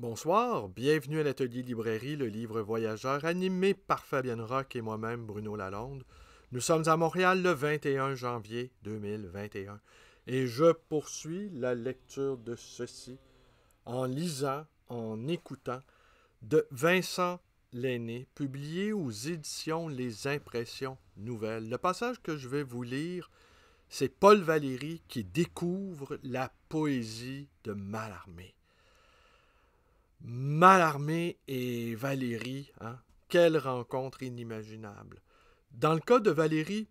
Bonsoir, bienvenue à l'atelier librairie Le Livre Voyageur animé par Fabienne Rock et moi-même Bruno Lalonde. Nous sommes à Montréal le 21 janvier 2021 et je poursuis la lecture de ceci en lisant, en écoutant de Vincent L'aîné, publié aux éditions Les Impressions Nouvelles. Le passage que je vais vous lire, c'est Paul Valéry qui découvre la poésie de Mallarmé. Malarmé et Valérie, hein, quelle rencontre inimaginable. Dans le cas de Valérie,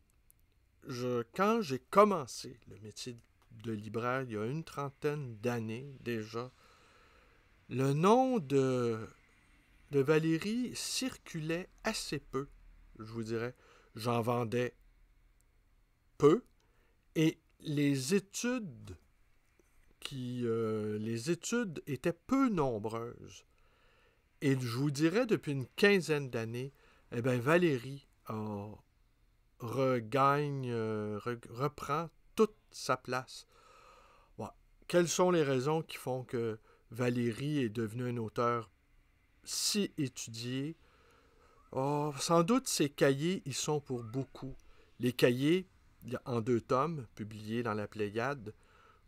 je, quand j'ai commencé le métier de libraire il y a une trentaine d'années déjà, le nom de, de Valérie circulait assez peu, je vous dirais. J'en vendais peu et les études qui, euh, les études étaient peu nombreuses. Et je vous dirais, depuis une quinzaine d'années, eh bien, Valérie en regagne, euh, reprend toute sa place. Quelles sont les raisons qui font que Valérie est devenue un auteur si étudié? Oh, sans doute, ses cahiers, y sont pour beaucoup. Les cahiers, en deux tomes, publiés dans la Pléiade,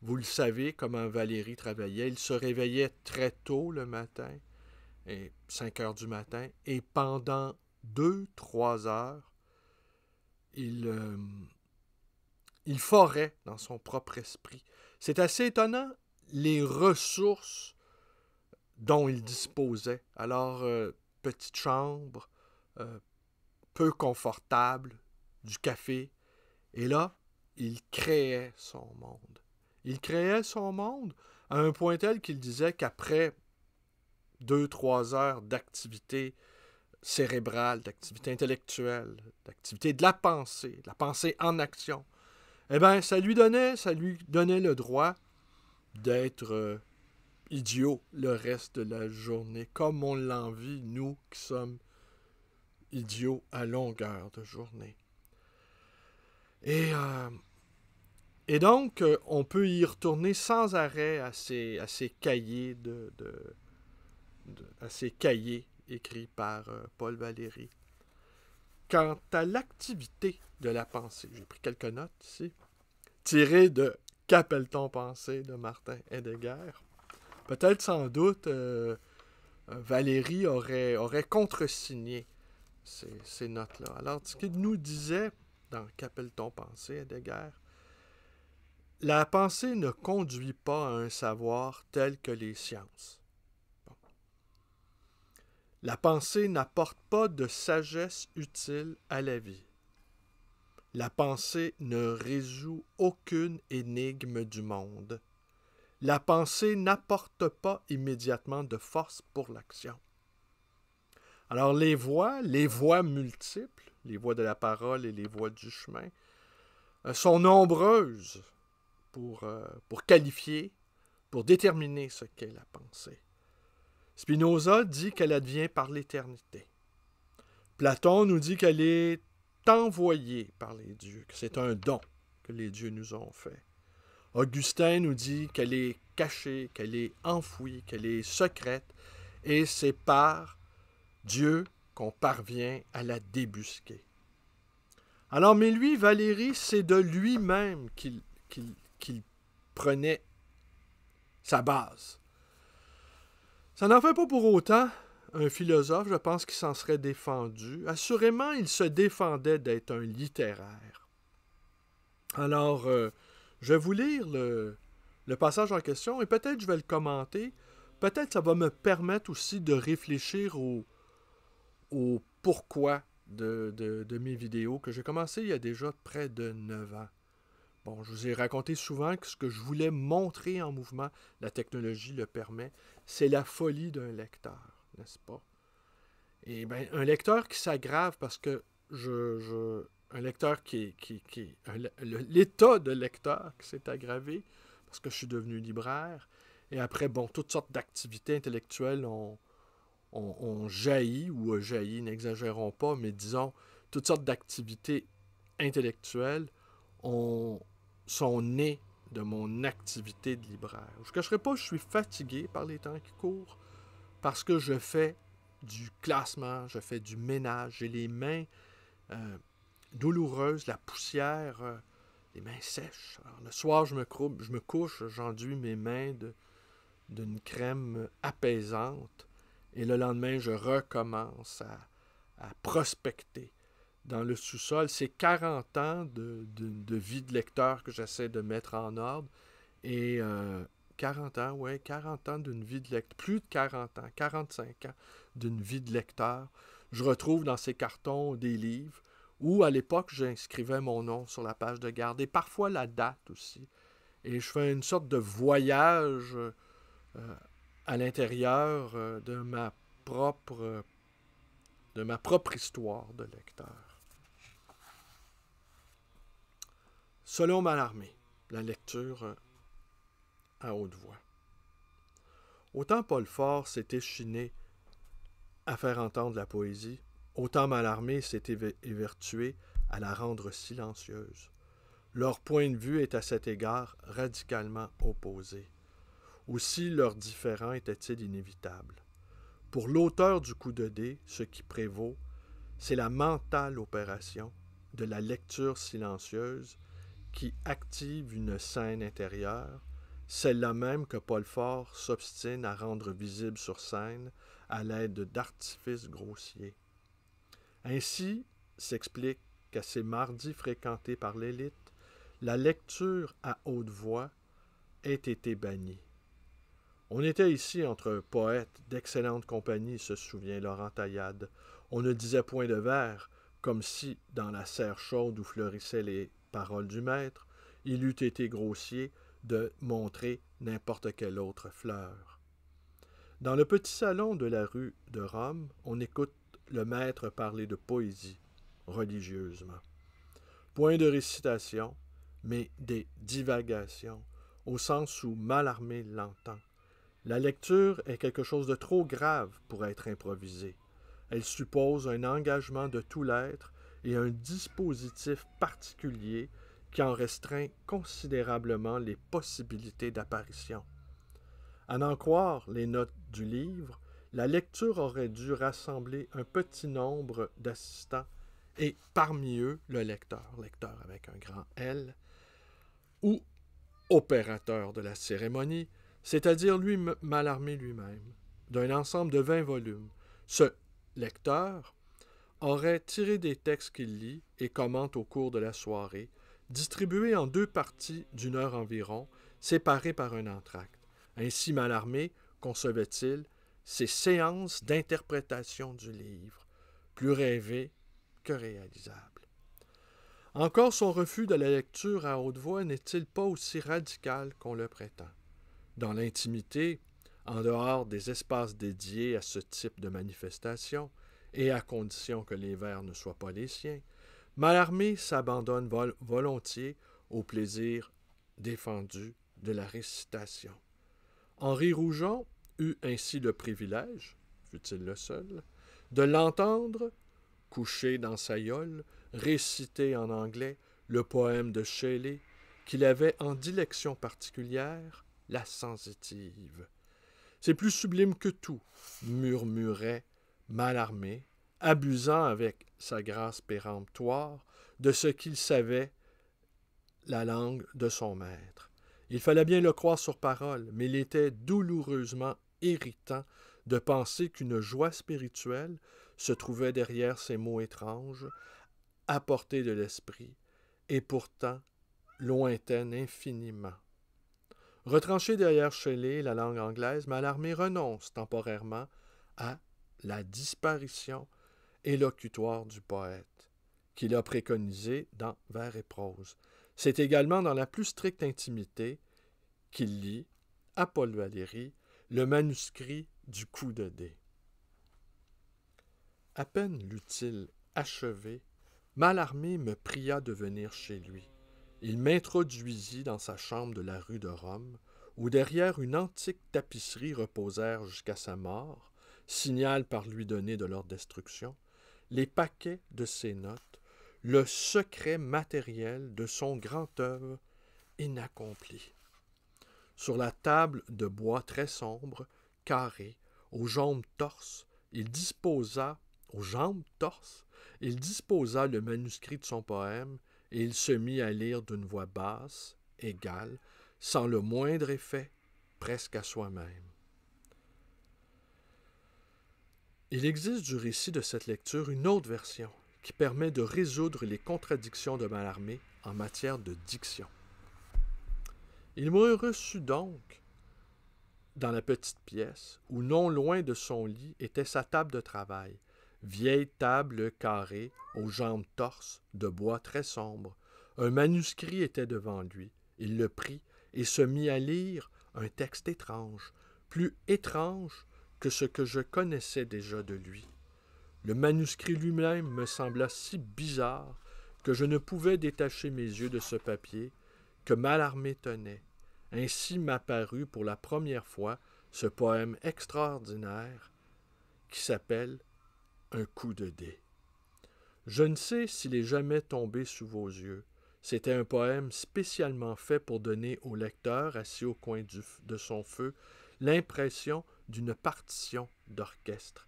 vous le savez comment Valérie travaillait. Il se réveillait très tôt le matin, et 5 heures du matin, et pendant 2-3 heures, euh, il, forait dans son propre esprit. C'est assez étonnant les ressources dont il disposait. Alors, euh, petite chambre, euh, peu confortable, du café, et là, il créait son monde. Il créait son monde à un point tel qu'il disait qu'après deux, trois heures d'activité cérébrale, d'activité intellectuelle, d'activité de la pensée, de la pensée en action, eh bien, ça lui donnait, ça lui donnait le droit d'être euh, idiot le reste de la journée, comme on l'envie, nous qui sommes idiots à longueur de journée. Et euh, et donc, euh, on peut y retourner sans arrêt à ces, cahiers de, de, à ces cahiers écrits par euh, Paul Valéry. Quant à l'activité de la pensée, j'ai pris quelques notes ici, tirées de quappelle pensée de Martin Heidegger. Peut-être sans doute euh, Valéry aurait, aurait contresigné ces, ces notes-là. Alors, ce qu'il nous disait dans Qu'appelle-t-on pensée, Heidegger, la pensée ne conduit pas à un savoir tel que les sciences. La pensée n'apporte pas de sagesse utile à la vie. La pensée ne résout aucune énigme du monde. La pensée n'apporte pas immédiatement de force pour l'action. Alors les voies, les voies multiples, les voies de la parole et les voies du chemin, euh, sont nombreuses pour, euh, pour qualifier, pour déterminer ce qu'est la pensée. Spinoza dit qu'elle advient par l'éternité. Platon nous dit qu'elle est envoyée par les dieux, que c'est un don que les dieux nous ont fait. Augustin nous dit qu'elle est cachée, qu'elle est enfouie, qu'elle est secrète, et c'est par Dieu qu'on parvient à la débusquer. Alors, mais lui, Valérie, c'est de lui-même qu'il qu'il prenait sa base. Ça n'en fait pas pour autant un philosophe, je pense, qu'il s'en serait défendu. Assurément, il se défendait d'être un littéraire. Alors, euh, je vais vous lire le, passage en question et peut-être je vais le commenter. Peut-être ça va me permettre aussi de réfléchir au, pourquoi de, mes vidéos que j'ai commencé il y a déjà près de 9 ans. Bon, je vous ai raconté souvent que ce que je voulais montrer en mouvement, la technologie le permet, c'est la folie d'un lecteur, n'est-ce pas? Et bien, un lecteur qui s'aggrave parce que je, un lecteur qui, qui, l'état de lecteur qui s'est aggravé parce que je suis devenu libraire. Et après, bon, toutes sortes d'activités intellectuelles ont, ont, ont, jailli, ou jailli, n'exagérons pas, mais disons, toutes sortes d'activités intellectuelles ont, sont nés de mon activité de libraire. Je ne cacherai pas, je suis fatigué par les temps qui courent parce que je fais du classement, je fais du ménage, j'ai les mains euh, douloureuses, la poussière, euh, les mains sèches. le soir, je me, couche, j'enduis mes mains d'une crème apaisante et le lendemain, je recommence à prospecter, dans le sous-sol. C'est 40 ans de, de, de, vie de lecteur que j'essaie de mettre en ordre. Et 40 euh, ans, ouais, 40 ans d'une vie de lecteur, plus de 40 ans, 45 ans d'une vie de lecteur. Je retrouve dans ces cartons des livres où, à l'époque, j'inscrivais mon nom sur la page de garde et parfois la date aussi. Et je fais une sorte de voyage euh, à l'intérieur euh, de ma propre de ma propre histoire de lecteur. Selon Malarmé, la lecture euh, à haute voix. Autant Paul Fort s'était chiné à faire entendre la poésie, autant Malarmé s'est évertué à la rendre silencieuse. Leur point de vue est à cet égard radicalement opposé. Aussi leur différent était-il inévitable. Pour l'auteur du coup de dé, ce qui prévaut, c'est la mentale opération de la lecture silencieuse qui active une scène intérieure, celle-là même que Paul Fort s'obstine à rendre visible sur scène à l'aide d'artifices grossiers. Ainsi s'explique qu'à ces mardis fréquentés par l'élite, la lecture à haute voix ait été bannie. On était ici entre poètes d'excellente compagnie, se souvient Laurent Taillade. On ne disait point de vers, comme si, dans la serre chaude où fleurissaient les parole du maître, il eût été grossier de montrer n'importe quelle autre fleur. Dans le petit salon de la rue de Rome, on écoute le maître parler de poésie, religieusement. Point de récitation, mais des divagations, au sens où Malarmé l'entend. La lecture est quelque chose de trop grave pour être improvisée. Elle suppose un engagement de tout l'être et un dispositif particulier qui en restreint considérablement les possibilités d'apparition. À en croire les notes du livre, la lecture aurait dû rassembler un petit nombre d'assistants et parmi eux le lecteur, lecteur avec un grand L, ou opérateur de la cérémonie, c'est-à-dire lui mal armé lui-même, d'un ensemble de vingt volumes. Ce lecteur aurait tiré des textes qu'il lit et commente au cours de la soirée, distribués en deux parties d'une heure environ, séparées par un entracte. Ainsi Malarmé concevait-il ses séances d'interprétation du livre, plus rêvées que réalisables. Encore son refus de la lecture à haute voix n'est-il pas aussi radical qu'on le prétend. Dans l'intimité, en dehors des espaces dédiés à ce type de manifestation, et à condition que les vers ne soient pas les siens, Mallarmé s'abandonne volontiers au plaisir défendu de la récitation. Henri Rougeon eut ainsi le privilège, fut-il le seul, de l'entendre, couché dans sa yole, réciter en anglais le poème de Shelley qu'il avait en dilection particulière, la sensitive. C'est plus sublime que tout, murmurait Malarmé, abusant avec sa grâce péremptoire de ce qu'il savait la langue de son maître. Il fallait bien le croire sur parole, mais il était douloureusement irritant de penser qu'une joie spirituelle se trouvait derrière ces mots étranges, à portée de l'esprit, et pourtant lointaine infiniment. Retranché derrière Shelley, la langue anglaise, Malarmé renonce temporairement à la disparition élocutoire du poète, qu'il a préconisé dans Vers et prose. C'est également dans la plus stricte intimité qu'il lit, à Paul Valéry, le manuscrit du coup de dé. À peine l'eut-il achevé, Malarmé me pria de venir chez lui. Il m'introduisit dans sa chambre de la rue de Rome, où derrière une antique tapisserie reposèrent jusqu'à sa mort signale par lui donner de leur destruction, les paquets de ses notes, le secret matériel de son grand œuvre inaccompli. Sur la table de bois très sombre, carrée, aux jambes torses, il disposa aux jambes torses, il disposa le manuscrit de son poème et il se mit à lire d'une voix basse, égale, sans le moindre effet, presque à soi-même. Il existe du récit de cette lecture une autre version qui permet de résoudre les contradictions de Mallarmé en matière de diction. Il me reçu donc dans la petite pièce où, non loin de son lit, était sa table de travail, vieille table carrée aux jambes torses, de bois très sombre. Un manuscrit était devant lui. Il le prit et se mit à lire un texte étrange, plus étrange que ce que je connaissais déjà de lui. Le manuscrit lui-même me sembla si bizarre que je ne pouvais détacher mes yeux de ce papier que Malarmé tenait. Ainsi m'apparut pour la première fois ce poème extraordinaire qui s'appelle Un coup de dé. Je ne sais s'il est jamais tombé sous vos yeux. C'était un poème spécialement fait pour donner au lecteur, assis au coin de son feu, l'impression d'une partition d'orchestre.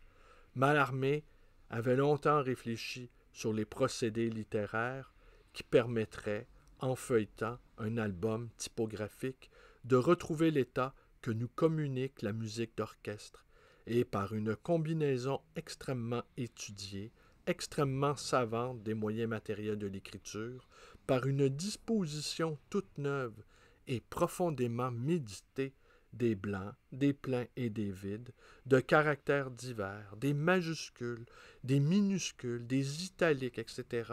Mallarmé avait longtemps réfléchi sur les procédés littéraires qui permettraient, en feuilletant un album typographique, de retrouver l'état que nous communique la musique d'orchestre, et par une combinaison extrêmement étudiée, extrêmement savante des moyens matériels de l'écriture, par une disposition toute neuve et profondément méditée des blancs, des pleins et des vides, de caractères divers, des majuscules, des minuscules, des italiques, etc.,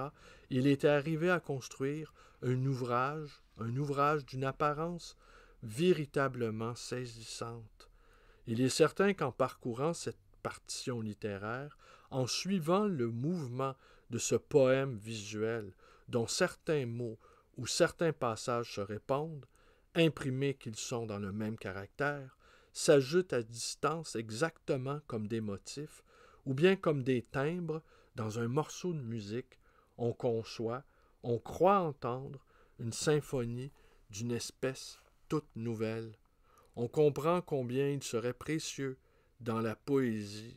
il était arrivé à construire un ouvrage, un ouvrage d'une apparence véritablement saisissante. Il est certain qu'en parcourant cette partition littéraire, en suivant le mouvement de ce poème visuel, dont certains mots ou certains passages se répandent imprimés qu'ils sont dans le même caractère, s'ajoutent à distance exactement comme des motifs, ou bien comme des timbres dans un morceau de musique, on conçoit, on croit entendre une symphonie d'une espèce toute nouvelle. On comprend combien il serait précieux dans la poésie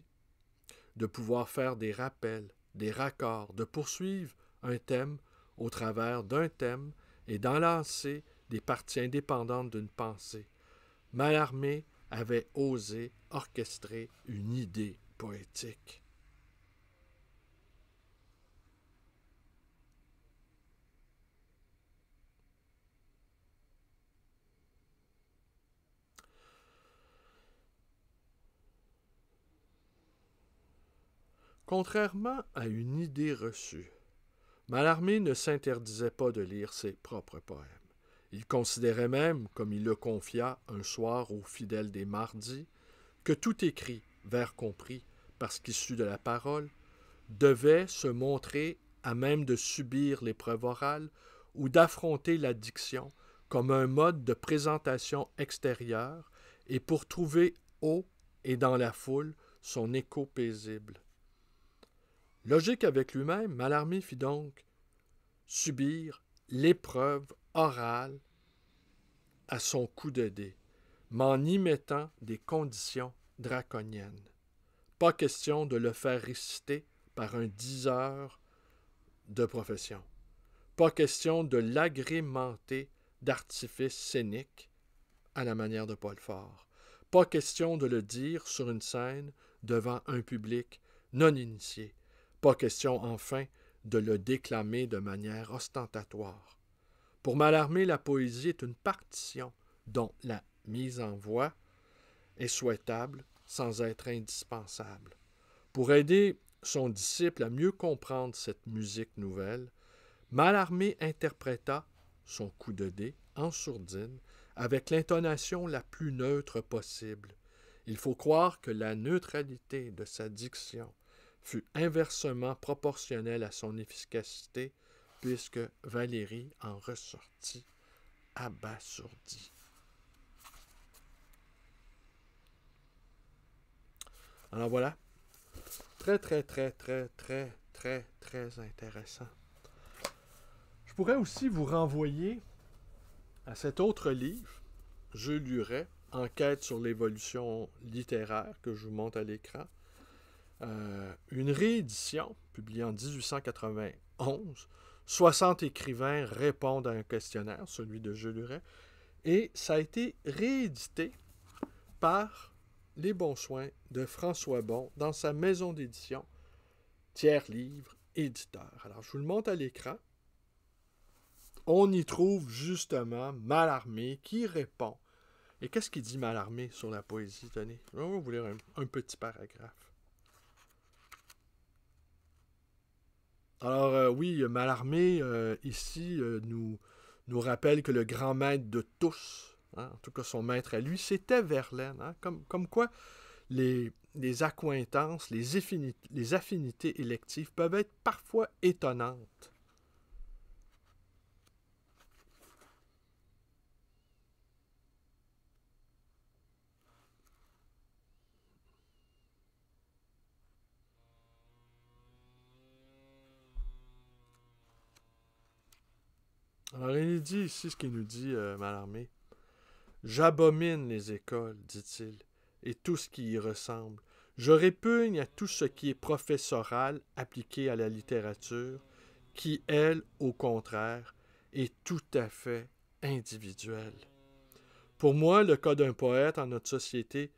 de pouvoir faire des rappels, des raccords, de poursuivre un thème au travers d'un thème et d'enlacer des parties indépendantes d'une pensée. Mallarmé avait osé orchestrer une idée poétique. Contrairement à une idée reçue, Mallarmé ne s'interdisait pas de lire ses propres poèmes. Il considérait même, comme il le confia un soir aux fidèles des mardis, que tout écrit, vers compris, parce qu'issu de la parole, devait se montrer à même de subir l'épreuve orale ou d'affronter la diction comme un mode de présentation extérieure et pour trouver au et dans la foule son écho paisible. Logique avec lui-même, Malarmé fit donc subir l'épreuve orale à son coup de dé, m'en y mettant des conditions draconiennes. Pas question de le faire réciter par un diseur de profession. Pas question de l'agrémenter d'artifices scéniques à la manière de Paul Fort. Pas question de le dire sur une scène devant un public non initié. Pas question enfin de le déclamer de manière ostentatoire. Pour Mallarmé, la poésie est une partition dont la mise en voix est souhaitable sans être indispensable. Pour aider son disciple à mieux comprendre cette musique nouvelle, Mallarmé interpréta son coup de dé en sourdine avec l'intonation la plus neutre possible. Il faut croire que la neutralité de sa diction fut inversement proportionnelle à son efficacité puisque Valérie en ressortit abasourdi. Alors voilà, très très très très très très très intéressant. Je pourrais aussi vous renvoyer à cet autre livre, Je lurais Enquête sur l'évolution littéraire que je vous montre à l'écran. Euh, une réédition publiée en 1891 60 écrivains répondent à un questionnaire, celui de Jules et ça a été réédité par Les Bons Soins de François Bon dans sa maison d'édition, Tiers Livre, éditeur. Alors, je vous le montre à l'écran. On y trouve justement Malarmé qui répond. Et qu'est-ce qu'il dit Malarmé sur la poésie, Tony? On va vous lire un petit paragraphe. Alors euh, oui, euh, Malarmé, euh, ici, nous, nous rappelle que le grand maître de tous, hein, en tout cas son maître à lui, c'était Verlaine. Hein. comme, quoi les, les accointances, les affinités électives peuvent être parfois étonnantes. Alors, il dit ici ce qu'il nous dit, euh, Malarmé. J'abomine les écoles, dit-il, et tout ce qui y ressemble. Je répugne à tout ce qui est professoral appliqué à la littérature, qui, elle, au contraire, est tout à fait individuelle. Pour moi, le cas d'un poète en notre société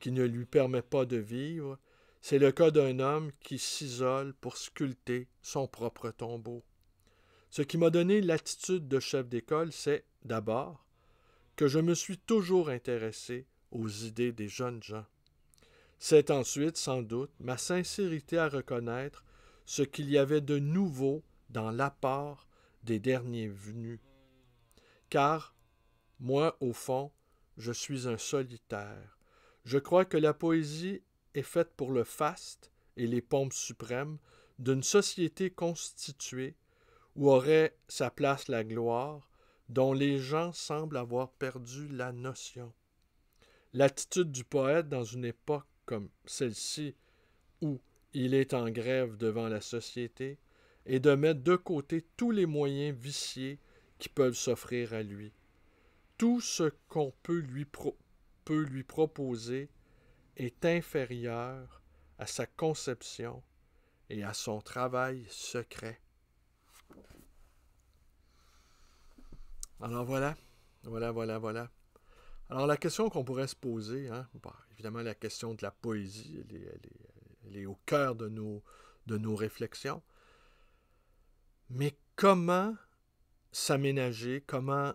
qui ne lui permet pas de vivre, c'est le cas d'un homme qui s'isole pour sculpter son propre tombeau. Ce qui m'a donné l'attitude de chef d'école, c'est d'abord que je me suis toujours intéressé aux idées des jeunes gens. C'est ensuite, sans doute, ma sincérité à reconnaître ce qu'il y avait de nouveau dans l'apport des derniers venus. Car, moi, au fond, je suis un solitaire. Je crois que la poésie est faite pour le faste et les pompes suprêmes d'une société constituée où aurait sa place la gloire, dont les gens semblent avoir perdu la notion. L'attitude du poète dans une époque comme celle-ci, où il est en grève devant la société, est de mettre de côté tous les moyens viciés qui peuvent s'offrir à lui. Tout ce qu'on peut lui, peut lui proposer est inférieur à sa conception et à son travail secret. Alors voilà, voilà, voilà, voilà. Alors la question qu'on pourrait se poser, hein, évidemment la question de la poésie, elle est, au cœur de nos, de nos réflexions, mais comment s'aménager, comment,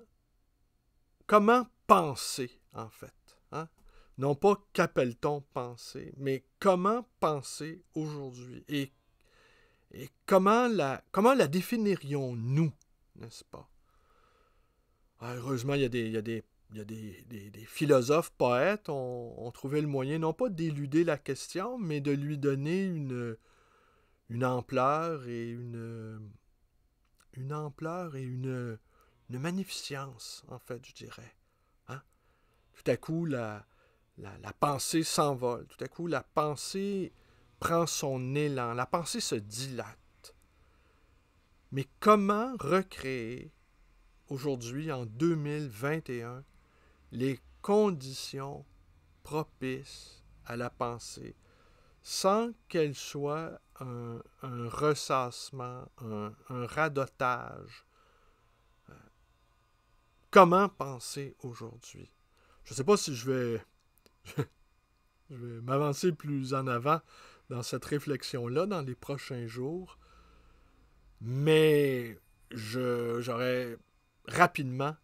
comment penser en fait hein? Non pas qu'appelle-t-on penser, mais comment penser aujourd'hui et, et comment la, comment la définirions-nous, n'est-ce pas ah, heureusement, il y a des, philosophes, poètes, ont trouvé le moyen non pas d'éluder la question, mais de lui donner une, ampleur et une, ampleur et une, magnificence, en fait, je dirais. Hein. Tout à coup, la pensée s'envole. Tout à coup, la pensée prend son élan. La pensée se dilate. Mais comment recréer aujourd'hui, en 2021, les conditions propices à la pensée sans qu'elle soit un, ressassement, un, radotage. Euh, comment penser aujourd'hui? Je ne sais pas si je vais, je vais m'avancer plus en avant dans cette réflexion-là dans les prochains jours, mais j'aurais rapidement,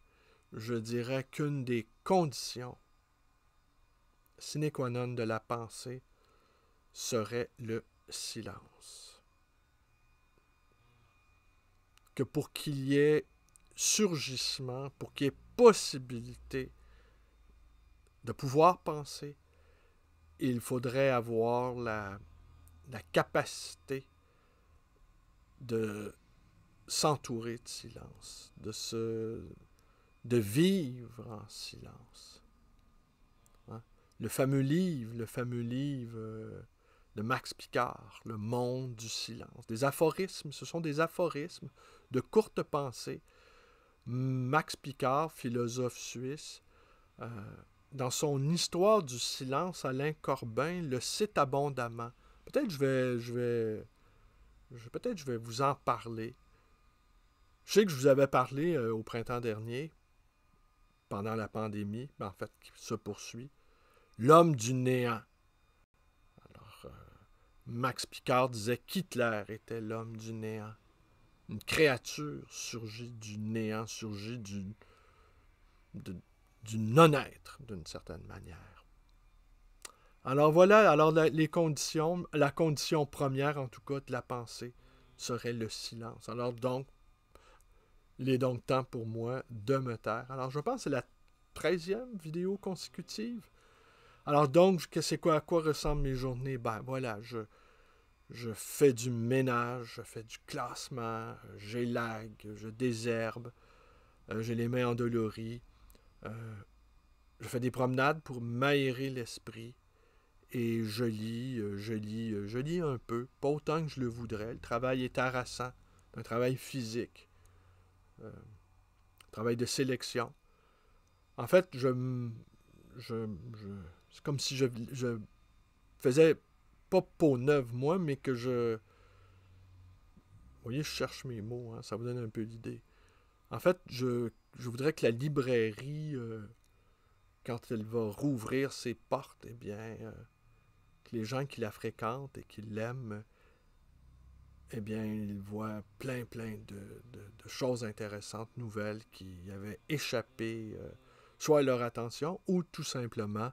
je dirais qu'une des conditions sine qua non de la pensée serait le silence. Que pour qu'il y ait surgissement, pour qu'il y ait possibilité de pouvoir penser, il faudrait avoir la, la capacité de s'entourer de silence, de se de vivre en silence. Hein? Le fameux livre, le fameux livre euh, de Max Picard, Le monde du silence. Des aphorismes, ce sont des aphorismes de courtes pensées Max Picard, philosophe suisse, euh, dans son Histoire du silence, Alain Corbin le cite abondamment. Peut-être je vais, je vais, peut-être je vais vous en parler je sais que je vous avais parlé euh, au printemps dernier, pendant la pandémie, en fait, qui se poursuit, l'homme du néant. Alors, euh, Max Picard disait qu'Hitler était l'homme du néant. Une créature surgit du néant, surgit du, non-être, d'une certaine manière. Alors voilà, alors les conditions, la condition première en tout cas de la pensée serait le silence. Alors donc, il est donc temps pour moi de me taire. Alors, je pense que c'est la treizième vidéo consécutive. Alors, donc, c'est quoi, à quoi ressemblent mes journées Ben voilà, je, fais du ménage, je fais du classement, j'élague, je désherbe, je euh, j'ai les mains endolories. Euh, je fais des promenades pour m'aérer l'esprit. Et je lis, euh, je lis, je lis un peu, pas autant que je le voudrais. Le travail est harassant, un travail physique. Euh, travail de sélection. En fait, je, c'est comme si je, je faisais pas peau neuve, moi, mais que je... Vous voyez, je cherche mes mots, hein, ça vous donne un peu d'idée. En fait, je, voudrais que la librairie, euh, quand elle va rouvrir ses portes, eh bien, euh, que les gens qui la fréquentent et qui l'aiment eh bien, ils voient plein, plein de, choses intéressantes, nouvelles qui avaient échappé euh, soit à leur attention ou tout simplement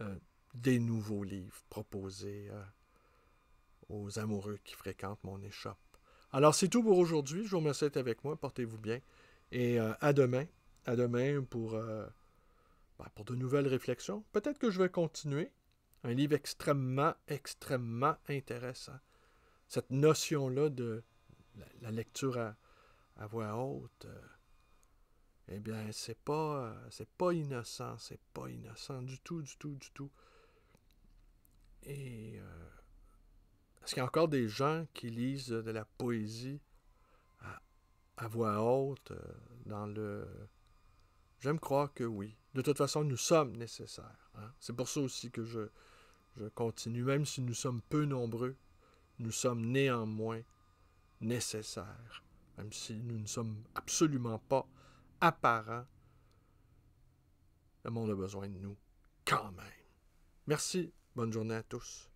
euh, des nouveaux livres proposés euh, aux amoureux qui fréquentent mon échoppe. Alors, c'est tout pour aujourd'hui. Je vous remercie d'être avec moi. Portez-vous bien. Et à demain. À demain ben, pour de nouvelles réflexions. Peut-être que je vais continuer. Un livre extrêmement, extrêmement intéressant cette notion-là de la, lecture à, voix haute, euh, eh bien, c'est pas, euh, pas innocent, c'est pas innocent du tout, du tout, du tout. Et euh, est-ce qu'il y a encore des gens qui lisent de la poésie à, voix haute dans le... J'aime croire que oui. De toute façon, nous sommes nécessaires. Hein. C'est pour ça aussi que je, je continue, même si nous sommes peu nombreux, nous sommes néanmoins nécessaires, même si nous ne sommes absolument pas apparents. Le monde a besoin de nous quand même. Merci, bonne journée à tous.